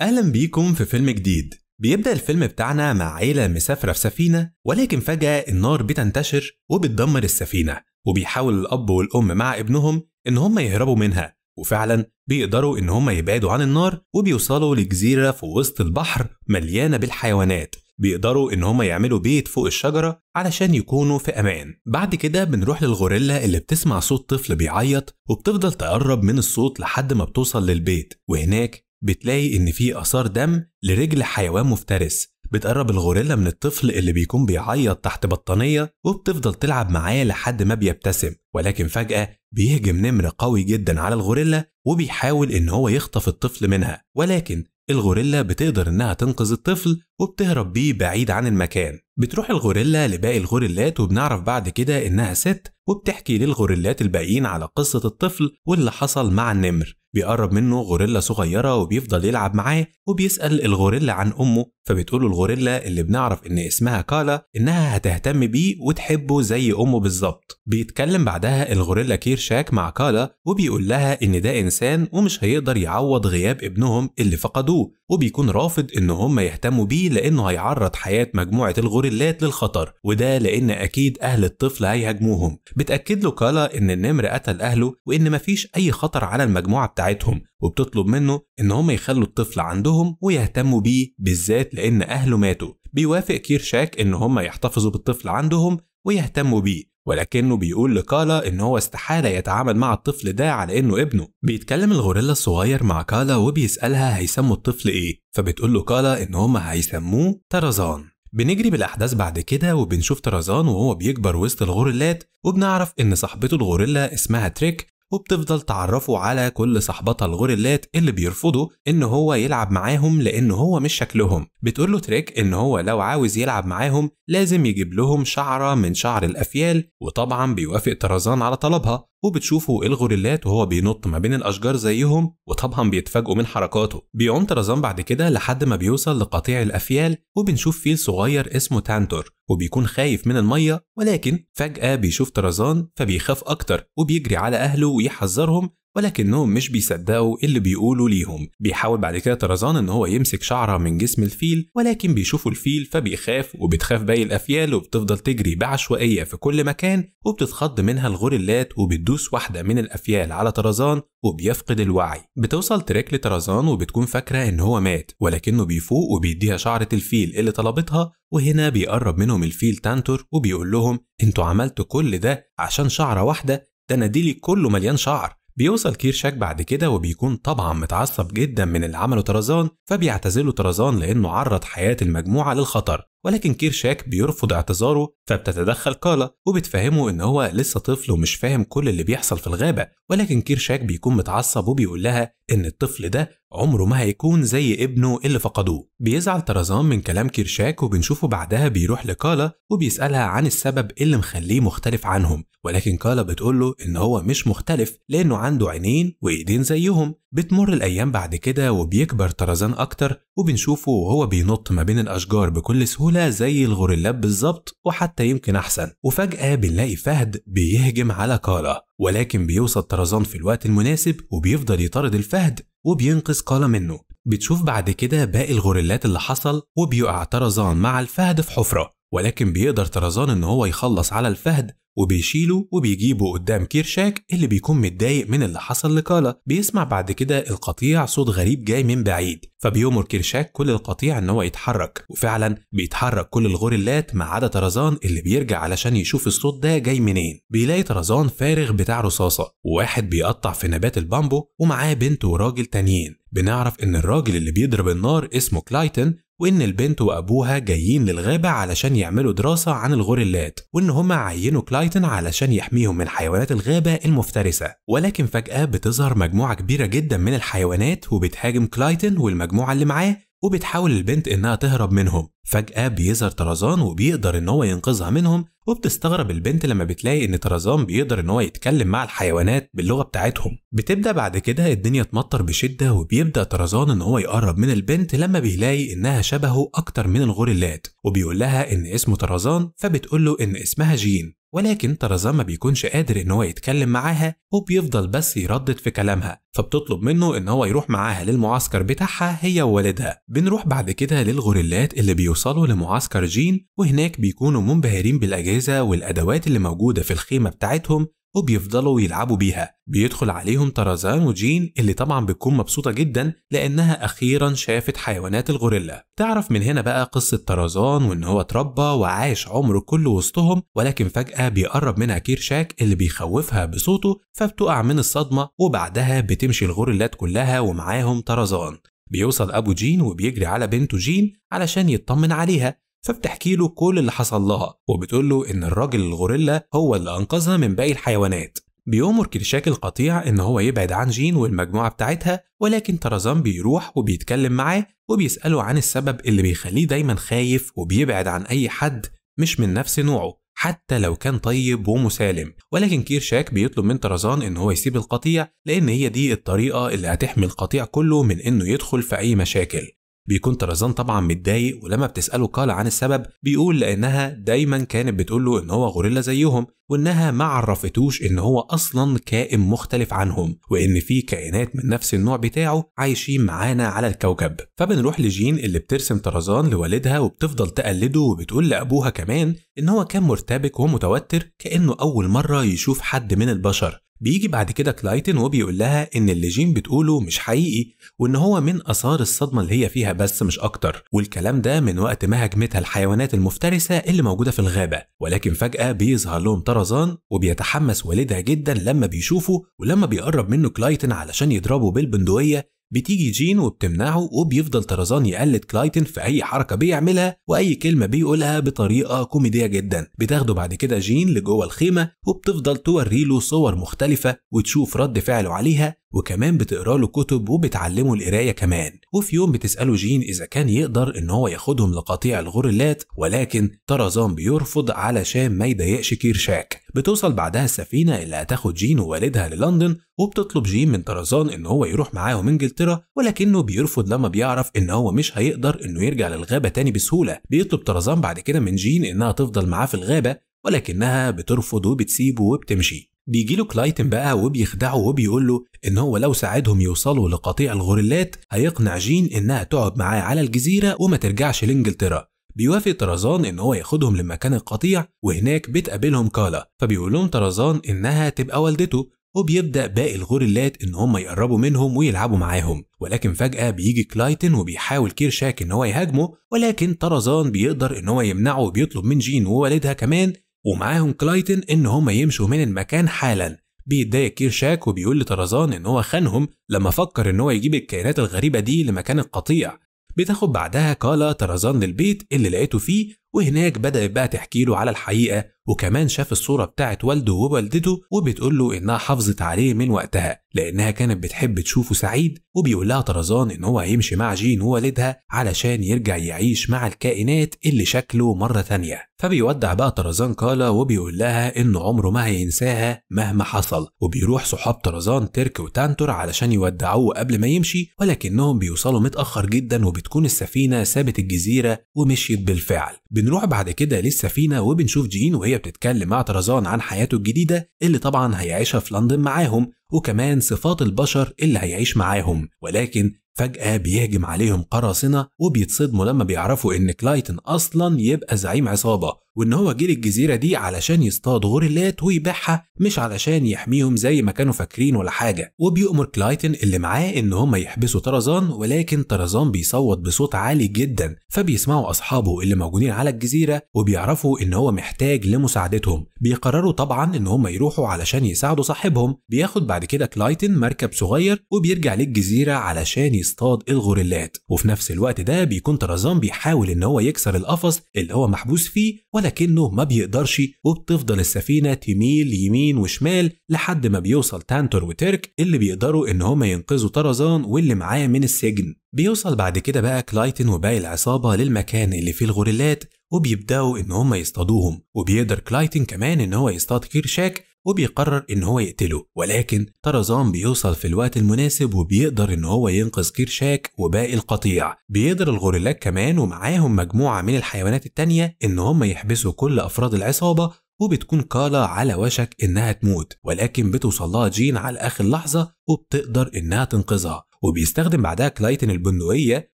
أهلا بيكم في فيلم جديد بيبدأ الفيلم بتاعنا مع عيلة مسافرة في سفينة ولكن فجأة النار بتنتشر وبتدمر السفينة وبيحاول الأب والأم مع ابنهم إن هم يهربوا منها وفعلا بيقدروا إن هم يبعدوا عن النار وبيوصلوا لجزيرة في وسط البحر مليانة بالحيوانات بيقدروا إن هم يعملوا بيت فوق الشجرة علشان يكونوا في أمان بعد كده بنروح للغوريلا اللي بتسمع صوت طفل بيعيط وبتفضل تقرب من الصوت لحد ما بتوصل للبيت وهناك بتلاقي إن في آثار دم لرجل حيوان مفترس بتقرب الغوريلا من الطفل اللي بيكون بيعيط تحت بطانية وبتفضل تلعب معاه لحد ما بيبتسم ولكن فجأة بيهجم نمر قوي جدا على الغوريلا وبيحاول إن هو يخطف الطفل منها ولكن الغوريلا بتقدر إنها تنقذ الطفل وبتهرب بيه بعيد عن المكان بتروح الغوريلا لباقي الغوريلات وبنعرف بعد كده إنها ست وبتحكي للغوريلات الباقيين على قصة الطفل واللي حصل مع النمر بيقرب منه غوريلا صغيرة وبيفضل يلعب معاه وبيسأل الغوريلا عن أمه فبتقول الغوريلا اللي بنعرف إن اسمها كالا إنها هتهتم بيه وتحبه زي أمه بالظبط بيتكلم بعدها الغوريلا كيرشاك مع كالا وبيقول لها إن ده إنسان ومش هيقدر يعوض غياب ابنهم اللي فقدوه وبيكون رافض ان هم يهتموا بيه لانه هيعرض حياه مجموعه الغوريلات للخطر وده لان اكيد اهل الطفل هيهاجموهم بتاكد له كالا ان النمر قتل اهله وان مفيش اي خطر على المجموعه بتاعتهم وبتطلب منه ان هم يخلوا الطفل عندهم ويهتموا بيه بالذات لان اهله ماتوا بيوافق كيرشاك ان هم يحتفظوا بالطفل عندهم ويهتموا بيه ولكنه بيقول لكالا إن هو استحالة يتعامل مع الطفل ده على إنه ابنه بيتكلم الغوريلا الصغير مع كالا وبيسألها هيسموا الطفل إيه فبتقول له كالا إن هما هيسموه طرزان بنجري بالأحداث بعد كده وبنشوف طرزان وهو بيكبر وسط الغوريلات وبنعرف إن صاحبته الغوريلا اسمها تريك وبتفضل تعرفه على كل صاحبتها الغوريلات اللي بيرفضوا ان هو يلعب معاهم لان هو مش شكلهم بتقول له تريك ان هو لو عاوز يلعب معاهم لازم يجيب لهم شعره من شعر الافيال وطبعا بيوافق طرزان على طلبها وبتشوفه إيه الغوريلات وهو بينط ما بين الاشجار زيهم وطبعا بيتفاجئوا من حركاته بيعوم طرزان بعد كده لحد ما بيوصل لقطيع الافيال وبنشوف فيل صغير اسمه تانتور وبيكون خايف من الميه ولكن فجاه بيشوف طرزان فبيخاف اكتر وبيجري على اهله ويحذرهم ولكنهم مش بيصدقوا اللي بيقولوا ليهم بيحاول بعد كده طرزان ان هو يمسك شعره من جسم الفيل ولكن بيشوفوا الفيل فبيخاف وبتخاف باقي الافيال وبتفضل تجري بعشوائيه في كل مكان وبتتخض منها الغوريلات وبتدوس واحده من الافيال على طرزان وبيفقد الوعي بتوصل تريك لطرزان وبتكون فاكره ان هو مات ولكنه بيفوق وبيديها شعره الفيل اللي طلبتها وهنا بيقرب منهم الفيل تانتور وبيقول لهم انتوا عملتوا كل ده عشان شعره واحده ده انا ديلي كله مليان شعر بيوصل كيرشاك بعد كده وبيكون طبعا متعصب جدا من اللي عمله طرزان فبيعتزله طرزان لانه عرض حياه المجموعه للخطر ولكن كيرشاك بيرفض اعتذاره فبتتدخل كالا وبتفهمه ان هو لسه طفل ومش فاهم كل اللي بيحصل في الغابه ولكن كيرشاك بيكون متعصب وبيقول لها ان الطفل ده عمره ما هيكون زي ابنه اللي فقدوه بيزعل طرزان من كلام كيرشاك وبنشوفه بعدها بيروح لكالا وبيسالها عن السبب اللي مخليه مختلف عنهم ولكن كالا بتقول له ان هو مش مختلف لانه عنده عينين وايدين زيهم بتمر الايام بعد كده وبيكبر طرزان اكتر وبنشوفه وهو بينط ما بين الاشجار بكل سهوله عاملة زي الغوريلاب بالظبط وحتى يمكن أحسن وفجأة بنلاقي فهد بيهجم على كالا ولكن بيوصل طرزان في الوقت المناسب وبيفضل يطارد الفهد وبينقذ كالا منه بتشوف بعد كده باقي الغوريلات اللي حصل وبيقع طرزان مع الفهد في حفرة ولكن بيقدر طرزان ان هو يخلص على الفهد وبيشيلوا وبيجيبوا قدام كيرشاك اللي بيكون متضايق من اللي حصل لكالا بيسمع بعد كده القطيع صوت غريب جاي من بعيد فبيأمر كيرشاك كل القطيع ان هو يتحرك وفعلا بيتحرك كل الغوريلات ما عدا طرزان اللي بيرجع علشان يشوف الصوت ده جاي منين بيلاقي طرزان فارغ بتاع رصاصه وواحد بيقطع في نبات البامبو ومعاه بنت وراجل تانيين بنعرف إن الراجل اللي بيضرب النار اسمه كلايتن وإن البنت وأبوها جايين للغابة علشان يعملوا دراسة عن الغوريلات وإن هما عينوا كلايتن علشان يحميهم من حيوانات الغابة المفترسة ولكن فجأة بتظهر مجموعة كبيرة جدا من الحيوانات وبتهاجم كلايتن والمجموعة اللي معاه وبتحاول البنت إنها تهرب منهم فجأة بيظهر طرزان وبيقدر إن هو ينقذها منهم وبتستغرب البنت لما بتلاقي ان طرزان بيقدر ان هو يتكلم مع الحيوانات باللغه بتاعتهم بتبدا بعد كده الدنيا تمطر بشده وبيبدا طرزان ان هو يقرب من البنت لما بيلاقي انها شبهه اكتر من الغوريلات وبيقول لها ان اسمه طرزان فبتقول له ان اسمها جين ولكن طرزان ما بيكونش قادر ان هو يتكلم معاها وبيفضل بس يردد في كلامها فبتطلب منه ان هو يروح معاها للمعسكر بتاعها هي ووالدها بنروح بعد كده للغوريلات اللي بيوصلوا لمعسكر جين وهناك بيكونوا منبهرين بالاجهزه الأجهزة والأدوات اللي موجودة في الخيمة بتاعتهم وبيفضلوا يلعبوا بيها بيدخل عليهم طرزان وجين اللي طبعا بتكون مبسوطة جدا لأنها أخيرا شافت حيوانات الغوريلا تعرف من هنا بقى قصة طرزان وإن هو اتربى وعاش عمره كله وسطهم ولكن فجأة بيقرب منها كيرشاك اللي بيخوفها بصوته فبتقع من الصدمة وبعدها بتمشي الغوريلات كلها ومعاهم طرزان بيوصل أبو جين وبيجري على بنته جين علشان يطمن عليها فبتحكي له كل اللي حصل لها وبتقول له إن الراجل الغوريلا هو اللي أنقذها من باقي الحيوانات بيأمر كرشاك القطيع إن هو يبعد عن جين والمجموعة بتاعتها ولكن طرزان بيروح وبيتكلم معاه وبيسأله عن السبب اللي بيخليه دايما خايف وبيبعد عن أي حد مش من نفس نوعه حتى لو كان طيب ومسالم ولكن كيرشاك بيطلب من طرزان ان هو يسيب القطيع لان هي دي الطريقه اللي هتحمي القطيع كله من انه يدخل في اي مشاكل بيكون طرزان طبعا متضايق ولما بتساله كالا عن السبب بيقول لانها دايما كانت بتقوله ان هو غوريلا زيهم وانها ما عرفتوش ان هو اصلا كائن مختلف عنهم وان في كائنات من نفس النوع بتاعه عايشين معانا على الكوكب فبنروح لجين اللي بترسم طرزان لوالدها وبتفضل تقلده وبتقول لابوها كمان ان هو كان مرتبك ومتوتر كانه اول مره يشوف حد من البشر بيجي بعد كده كلايتن وبيقول لها إن اللي جين بتقوله مش حقيقي وإن هو من آثار الصدمة اللي هي فيها بس مش أكتر والكلام ده من وقت ما هاجمتها الحيوانات المفترسة اللي موجودة في الغابة ولكن فجأة بيظهر لهم طرزان وبيتحمس والدها جدا لما بيشوفه ولما بيقرب منه كلايتن علشان يضربه بالبندقية بتيجي جين وبتمنعه وبيفضل طرزان يقلد كلايتن في اي حركه بيعملها واي كلمه بيقولها بطريقه كوميديه جدا بتاخده بعد كده جين لجوه الخيمه وبتفضل توريله صور مختلفه وتشوف رد فعله عليها وكمان بتقرا له كتب وبتعلمه القرايه كمان وفي يوم بتساله جين اذا كان يقدر ان هو ياخدهم لقطيع الغوريلات ولكن طرزان بيرفض علشان ما يضايقش كيرشاك بتوصل بعدها السفينه اللي هتاخد جين ووالدها للندن وبتطلب جين من طرزان ان هو يروح معاهم انجلترا ولكنه بيرفض لما بيعرف ان هو مش هيقدر انه يرجع للغابه تاني بسهوله بيطلب طرزان بعد كده من جين انها تفضل معاه في الغابه ولكنها بترفض وبتسيبه وبتمشي بيجي له كلايتن بقى وبيخدعه وبيقول له ان هو لو ساعدهم يوصلوا لقطيع الغوريلات هيقنع جين انها تقعد معاه على الجزيره وما ترجعش لانجلترا بيوافق طرزان ان هو ياخدهم لمكان القطيع وهناك بتقابلهم كالا فبيقول لهم طرزان انها تبقى والدته وبيبدا باقي الغوريلات ان هم يقربوا منهم ويلعبوا معاهم ولكن فجاه بيجي كلايتن وبيحاول كيرشاك ان هو يهاجمه ولكن طرزان بيقدر ان هو يمنعه وبيطلب من جين ووالدها كمان ومعاهم كلايتن ان هما يمشوا من المكان حالا بيتضايق كيرشاك وبيقول لطرزان ان هو خانهم لما فكر ان هو يجيب الكائنات الغريبه دي لمكان القطيع بتاخد بعدها كالا طرزان للبيت اللي لقيته فيه وهناك بدأت بقى تحكي له على الحقيقة وكمان شاف الصورة بتاعت والده ووالدته وبتقول له إنها حافظت عليه من وقتها لأنها كانت بتحب تشوفه سعيد وبيقول لها طرزان إن هو هيمشي مع جين ووالدها علشان يرجع يعيش مع الكائنات اللي شكله مرة تانية فبيودع بقى طرزان كالا وبيقول لها إنه عمره ما هينساها مهما حصل وبيروح صحاب طرزان ترك وتانتور علشان يودعوه قبل ما يمشي ولكنهم بيوصلوا متأخر جدا وبتكون السفينة سابت الجزيرة ومشيت بالفعل بنروح بعد كده للسفينة وبنشوف جين وهي بتتكلم مع طرزان عن حياته الجديدة اللي طبعا هيعيشها في لندن معاهم وكمان صفات البشر اللي هيعيش معاهم ولكن فجأة بيهجم عليهم قراصنة وبيتصدموا لما بيعرفوا إن كلايتن أصلا يبقى زعيم عصابة وإن هو جه للجزيرة دي علشان يصطاد غوريلات ويبيعها مش علشان يحميهم زي ما كانوا فاكرين ولا حاجة وبيؤمر كلايتن اللي معاه إن هما يحبسوا طرزان ولكن طرزان بيصوت بصوت عالي جدا فبيسمعوا أصحابه اللي موجودين على الجزيرة وبيعرفوا إن هو محتاج لمساعدتهم بيقرروا طبعا إن هما يروحوا علشان يساعدوا صاحبهم بياخد بعد كده كلايتن مركب صغير وبيرجع للجزيرة علشان يصطاد الغوريلات وفي نفس الوقت ده بيكون طرزان بيحاول إن هو يكسر القفص اللي هو محبوس فيه ولا ولكنه ما بيقدرش وبتفضل السفينة تميل يمين وشمال لحد ما بيوصل تانتور وترك اللي بيقدروا إن هما ينقذوا طرزان واللي معاه من السجن بيوصل بعد كده بقى كلايتن وباقي العصابة للمكان اللي فيه الغوريلات وبيبدأوا إن هما يصطادوهم وبيقدر كلايتن كمان إن هو يصطاد كيرشاك وبيقرر إن هو يقتله ولكن طرزان بيوصل في الوقت المناسب وبيقدر إن هو ينقذ كيرشاك وباقي القطيع بيقدر الغوريلات كمان ومعاهم مجموعة من الحيوانات التانية إن هم يحبسوا كل أفراد العصابة وبتكون كالا على وشك إنها تموت ولكن بتوصلها جين على آخر لحظة وبتقدر إنها تنقذها وبيستخدم بعدها كلايتن البندقية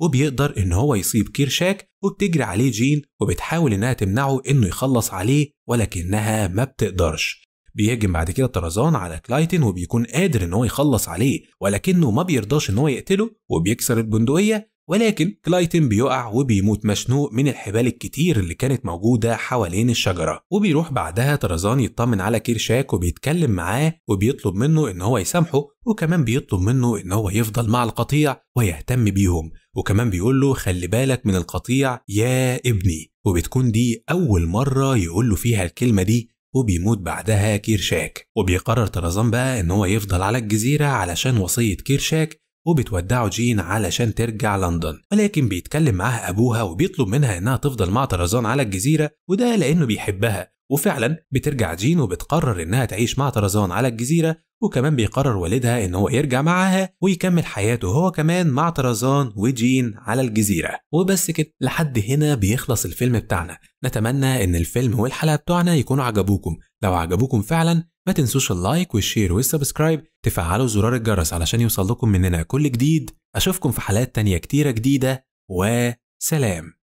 وبيقدر إن هو يصيب كيرشاك وبتجري عليه جين وبتحاول إنها تمنعه إنه يخلص عليه ولكنها ما بتقدرش بيهجم بعد كده طرزان على كلايتن وبيكون قادر ان هو يخلص عليه ولكنه ما بيرضاش ان هو يقتله وبيكسر البندقيه ولكن كلايتن بيقع وبيموت مشنوق من الحبال الكتير اللي كانت موجودة حوالين الشجرة وبيروح بعدها طرزان يطمن على كيرشاك وبيتكلم معاه وبيطلب منه ان هو يسامحه وكمان بيطلب منه ان هو يفضل مع القطيع ويهتم بيهم وكمان بيقول له خلي بالك من القطيع يا ابني وبتكون دي اول مرة يقول له فيها الكلمة دي وبيموت بعدها كيرشاك وبيقرر طرزان بقى ان هو يفضل على الجزيرة علشان وصية كيرشاك وبتودعه جين علشان ترجع لندن ولكن بيتكلم معاها ابوها وبيطلب منها انها تفضل مع طرزان على الجزيرة وده لانه بيحبها وفعلا بترجع جين وبتقرر انها تعيش مع طرزان على الجزيره وكمان بيقرر والدها ان هو يرجع معاها ويكمل حياته هو كمان مع طرزان وجين على الجزيره وبس كده لحد هنا بيخلص الفيلم بتاعنا نتمنى ان الفيلم والحلقه بتوعنا يكونوا عجبوكم لو عجبوكم فعلا ما تنسوش اللايك والشير والسبسكرايب تفعلوا زرار الجرس علشان يوصل لكم مننا كل جديد اشوفكم في حلقات تانية كتيره جديده وسلام